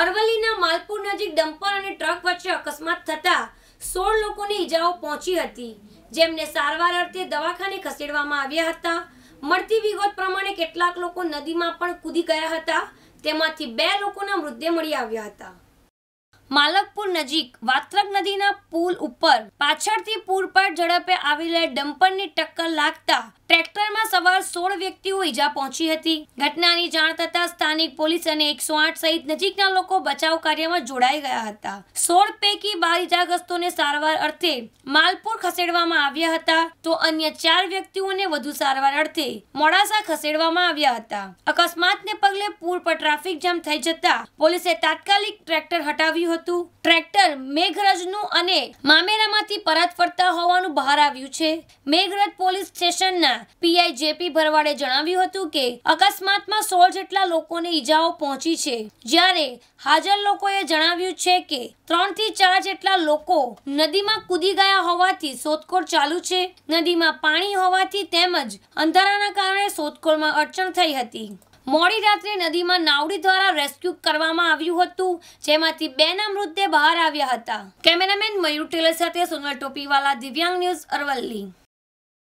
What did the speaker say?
અરવલ્લીના માલપુર નજીક ડમ્પર અને ટ્રક વચ્ચે અકસ્માત થતા સોળ લોકોને ઈજાઓ પહોંચી હતી જેમને સારવાર અર્થે દવાખાને ખસેડવામાં આવ્યા હતા મળતી વિગત પ્રમાણે કેટલાક લોકો નદીમાં પણ કૂદી ગયા હતા તેમાંથી બે લોકોના મૃતદેહ મળી આવ્યા હતા માલકપુર નજીક વાત્રક નદીના પુલ ઉપર પાછળથી પુલ પર ઝડપે આવેલા ડમ્પરની ટક્કર લાગતા ટ્રેક્ટરમાં સવાર સોળ વ્યક્તિઓ ઈજા પહોંચી હતી ઘટનાની જાણ થતા સ્થાનિક પોલીસ અને એકસો આઠ સહિત નજીકના લોકો બચાવ કાર્યમાં જોડાઈ ગયા હતા સોળ પૈકી બાર ઇજાગ્રસ્તોને સારવાર અર્થે માલપુર ખસેડવામાં આવ્યા હતા તો અન્ય ચાર વ્યક્તિઓને વધુ સારવાર અર્થે મોડાસા ખસેડવામાં આવ્યા હતા અકસ્માતને પગલે પુલ પર ટ્રાફિક જામ થઈ જતા પોલીસે તાત્કાલિક ટ્રેક્ટર હટાવ્યું હતું હતું ટ્રેક્ટર મેઘરજનું અને મામેરામાંથી પરત ફરતા હોવાનું બહાર આવ્યું છે મેઘરજ પોલીસ સ્ટેશનના પીઆઈ જેપી ભરવાડે જણાવ્યું હતું કે અકસ્માતમાં સોળ જેટલા લોકોને ઈજાઓ પહોંચી છે જ્યારે હાજર લોકોએ જણાવ્યું છે કે ત્રણ થી ચાર જેટલા લોકો નદીમાં કૂદી ગયા હોવાથી શોધખોળ ચાલુ છે નદીમાં પાણી હોવાથી તેમજ અંધારાના કારણે શોધખોળમાં અડચણ થઈ હતી મોડી રાત્રે નદીમાં નાવડી દ્વારા રેસ્ક્યુ કરવામાં આવ્યું હતું જેમાંથી બેના મૃતદેહ બહાર આવ્યા હતા કેમેરામેન મયુર ટેલર સાથે સોનલ ટોપીવાલા દિવ્યાંગ ન્યૂઝ અરવલ્લી